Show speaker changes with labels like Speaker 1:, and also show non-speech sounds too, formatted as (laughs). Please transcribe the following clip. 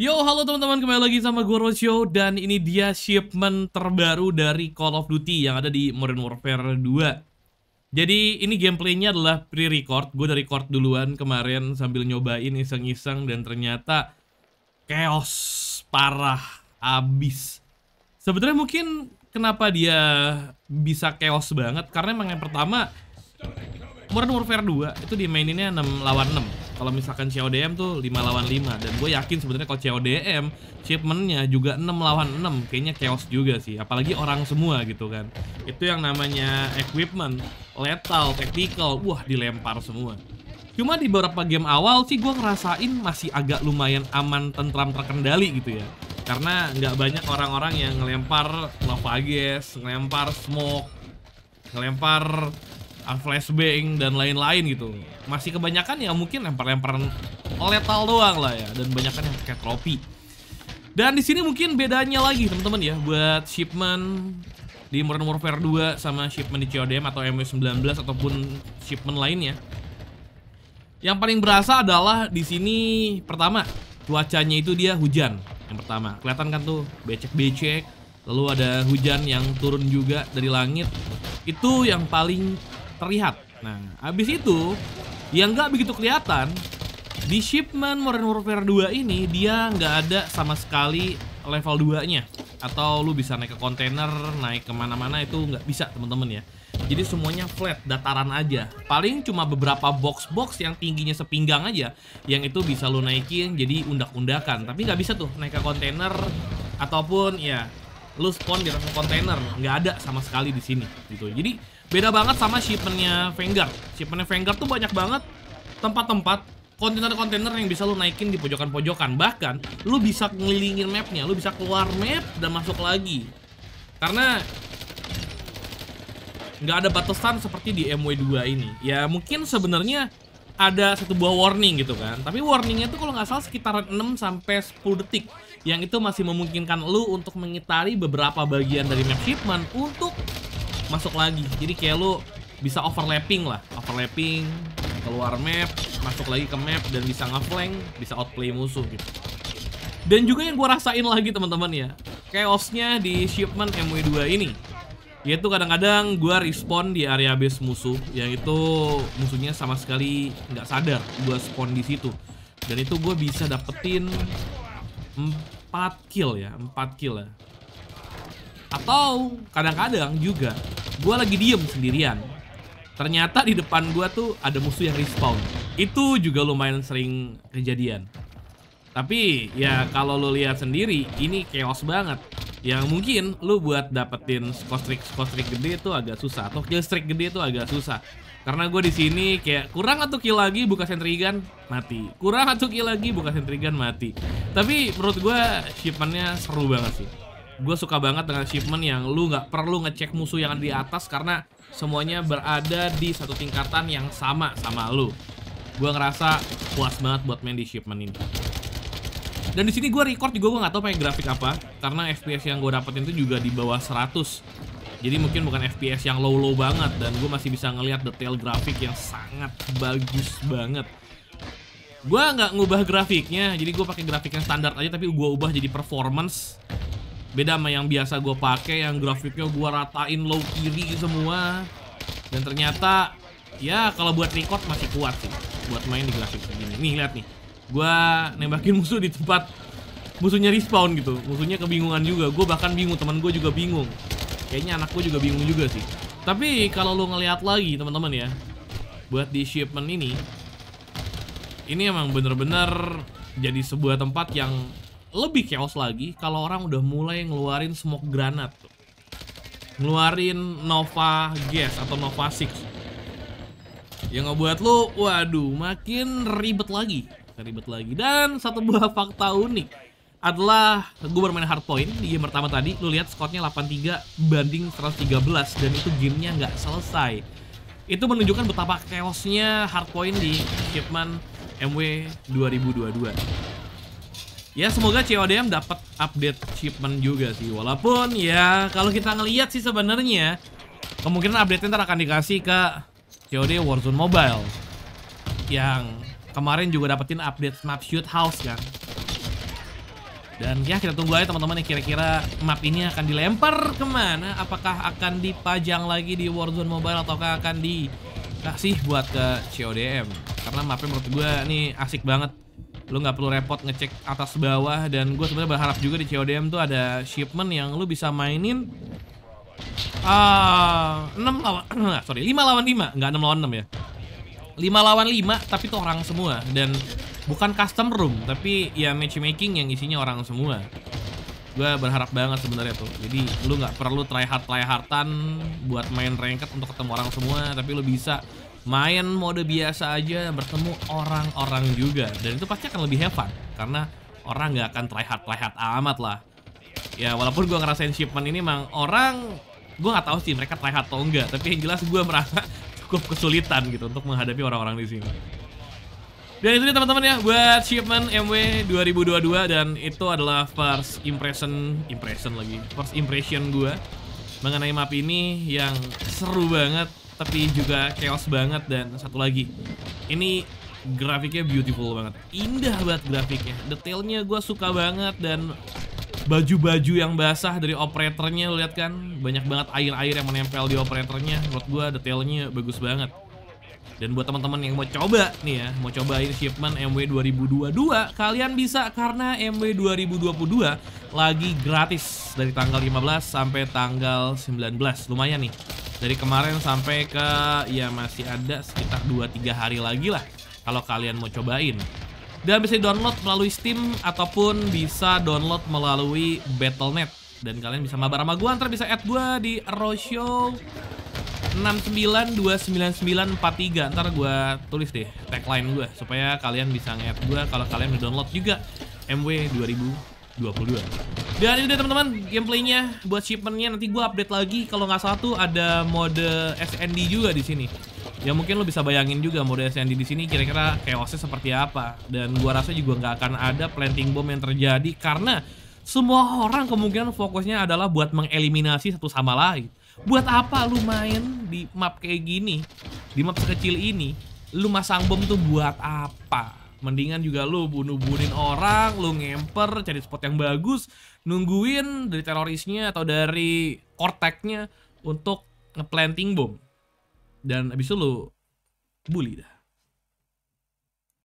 Speaker 1: Yo, halo teman-teman, kembali lagi sama gue Rocio dan ini dia shipment terbaru dari Call of Duty yang ada di Modern Warfare 2. Jadi ini gameplaynya adalah pre-record, gue udah record duluan kemarin sambil nyobain iseng-iseng dan ternyata chaos parah abis. Sebenarnya mungkin kenapa dia bisa chaos banget karena emang yang pertama Modern Warfare 2 itu dimaininnya 6 lawan 6 kalau misalkan CODM tuh 5 lawan 5 dan gue yakin sebenarnya kalau CODM shipmentnya juga 6 lawan 6 kayaknya chaos juga sih apalagi orang semua gitu kan. Itu yang namanya equipment, lethal, tactical, wah dilempar semua. Cuma di beberapa game awal sih gue ngerasain masih agak lumayan aman, tentram, terkendali gitu ya Karena nggak banyak orang-orang yang ngelempar lava gas, ngelempar smoke, ngelempar Ah, flashbang dan lain-lain gitu masih kebanyakan ya mungkin lempar-lemparan letal doang lah ya dan banyakkan yang pakai tropi dan di sini mungkin bedanya lagi teman-teman ya buat shipment di Modern Warfare 2 sama shipment di CODM atau MW19 ataupun shipment lainnya yang paling berasa adalah di sini pertama cuacanya itu dia hujan yang pertama kelihatan kan tuh becek-becek lalu ada hujan yang turun juga dari langit itu yang paling terlihat. Nah, abis itu yang nggak begitu kelihatan di shipment Modern Warfare 2 ini dia nggak ada sama sekali level 2-nya atau lu bisa naik ke kontainer, naik kemana-mana itu nggak bisa temen-temen ya. Jadi semuanya flat, dataran aja. Paling cuma beberapa box-box yang tingginya sepinggang aja, yang itu bisa lu naikin jadi undak-undakan. Tapi nggak bisa tuh naik ke kontainer ataupun ya lu spawn di atas kontainer, nggak ada sama sekali di sini gitu. Jadi Beda banget sama shipmentnya Vanguard. Shipmentnya Vanguard tuh banyak banget tempat-tempat kontainer-kontainer yang bisa lu naikin di pojokan-pojokan. Bahkan lu bisa ngelilingin mapnya, lu bisa keluar map dan masuk lagi. Karena nggak ada batasan seperti di MW2 ini. Ya mungkin sebenarnya ada satu buah warning gitu kan. Tapi warningnya tuh kalau nggak salah sekitaran 6 sampai 10 detik. Yang itu masih memungkinkan lu untuk mengitari beberapa bagian dari map shipment untuk masuk lagi jadi kayak lu bisa overlapping lah overlapping keluar map masuk lagi ke map dan bisa ngeflank bisa outplay musuh gitu dan juga yang gue rasain lagi teman-teman ya chaosnya di shipment MW2 ini yaitu kadang-kadang gue respon di area base musuh yang itu musuhnya sama sekali nggak sadar gue spawn di situ dan itu gue bisa dapetin 4 kill ya 4 kill ya atau kadang-kadang juga gue lagi diem sendirian. Ternyata di depan gue tuh ada musuh yang respawn. Itu juga lumayan sering kejadian. Tapi ya kalau lo lihat sendiri, ini chaos banget. Yang mungkin lo buat dapetin skostrik streak gede itu agak susah atau kill streak gede itu agak susah. Karena gue di sini kayak kurang atau kill lagi buka sentry gun mati, kurang atau kill lagi buka sentry gun mati. Tapi menurut gue shipannya seru banget sih gue suka banget dengan shipment yang lu nggak perlu ngecek musuh yang ada di atas karena semuanya berada di satu tingkatan yang sama sama lu. Gue ngerasa puas banget buat main di shipment ini. Dan di sini gue record juga gue nggak tahu pakai grafik apa karena FPS yang gue dapetin itu juga di bawah 100. Jadi mungkin bukan FPS yang low-low banget dan gue masih bisa ngelihat detail grafik yang sangat bagus banget gue nggak ngubah grafiknya jadi gue pakai grafik yang standar aja tapi gue ubah jadi performance Beda sama yang biasa gue pakai yang grafiknya gue ratain low kiri semua. Dan ternyata ya kalau buat record masih kuat sih buat main di grafik segini. Nih lihat nih. gue nembakin musuh di tempat musuhnya respawn gitu. Musuhnya kebingungan juga. Gue bahkan bingung, teman gue juga bingung. Kayaknya anak gue juga bingung juga sih. Tapi kalau lo ngeliat lagi teman-teman ya, buat di shipment ini ini emang bener-bener jadi sebuah tempat yang lebih chaos lagi kalau orang udah mulai ngeluarin smoke granat tuh. Ngeluarin Nova Gas atau Nova 6. Yang ngebuat lu, waduh, makin ribet lagi. Ribet lagi. Dan satu buah (laughs) fakta unik adalah gue bermain hardpoint di game pertama tadi lu lihat skornya 83 banding 113 dan itu gamenya nggak selesai itu menunjukkan betapa chaosnya hardpoint di Hitman MW 2022 Ya semoga CODM dapat update shipment juga sih. Walaupun ya kalau kita ngelihat sih sebenarnya kemungkinan update nanti akan dikasih ke COD Warzone Mobile yang kemarin juga dapetin update map Shoot House kan. Dan ya kita tunggu aja teman-teman ya kira-kira map ini akan dilempar kemana? Apakah akan dipajang lagi di Warzone Mobile ataukah akan dikasih buat ke CODM? Karena mapnya menurut gue nih asik banget lu nggak perlu repot ngecek atas bawah dan gue sebenarnya berharap juga di CODM tuh ada shipment yang lu bisa mainin ah uh, 6 lawan (clears throat) sorry 5 lawan 5 nggak 6 lawan 6 ya 5 lawan 5 tapi tuh orang semua dan bukan custom room tapi ya matchmaking yang isinya orang semua gue berharap banget sebenarnya tuh jadi lu nggak perlu try hard try hardan buat main ranked untuk ketemu orang semua tapi lu bisa main mode biasa aja bertemu orang-orang juga dan itu pasti akan lebih hebat karena orang nggak akan terlihat hard amat lah ya walaupun gue ngerasain shipment ini mang orang gue nggak tahu sih mereka terlihat atau enggak tapi yang jelas gue merasa (laughs) cukup kesulitan gitu untuk menghadapi orang-orang di sini dan itu dia teman-teman ya buat shipment MW 2022 dan itu adalah first impression impression lagi first impression gue mengenai map ini yang seru banget tapi juga chaos banget dan satu lagi ini grafiknya beautiful banget indah banget grafiknya detailnya gue suka banget dan baju-baju yang basah dari operatornya lo lihat kan banyak banget air-air yang menempel di operatornya menurut gue detailnya bagus banget dan buat teman-teman yang mau coba nih ya mau cobain shipment MW 2022 kalian bisa karena MW 2022 lagi gratis dari tanggal 15 sampai tanggal 19 lumayan nih dari kemarin sampai ke ya masih ada sekitar 2-3 hari lagi lah kalau kalian mau cobain dan bisa download melalui Steam ataupun bisa download melalui Battle.net dan kalian bisa mabar sama gue ntar bisa add gue di empat 6929943 ntar gue tulis deh tagline gue supaya kalian bisa nge-add gue kalau kalian download juga MW 2022 dan ini dia teman-teman gameplaynya buat shipmentnya nanti gue update lagi kalau nggak salah tuh ada mode SND juga di sini. Ya mungkin lo bisa bayangin juga mode SND di sini kira-kira chaosnya seperti apa. Dan gue rasa juga nggak akan ada planting bom yang terjadi karena semua orang kemungkinan fokusnya adalah buat mengeliminasi satu sama lain. Buat apa lu main di map kayak gini? Di map sekecil ini, lu masang bom tuh buat apa? Mendingan juga lu bunuh-bunuhin orang, lu ngemper, cari spot yang bagus, nungguin dari terorisnya atau dari korteknya untuk ngeplanting bom. Dan abis itu lu bully dah.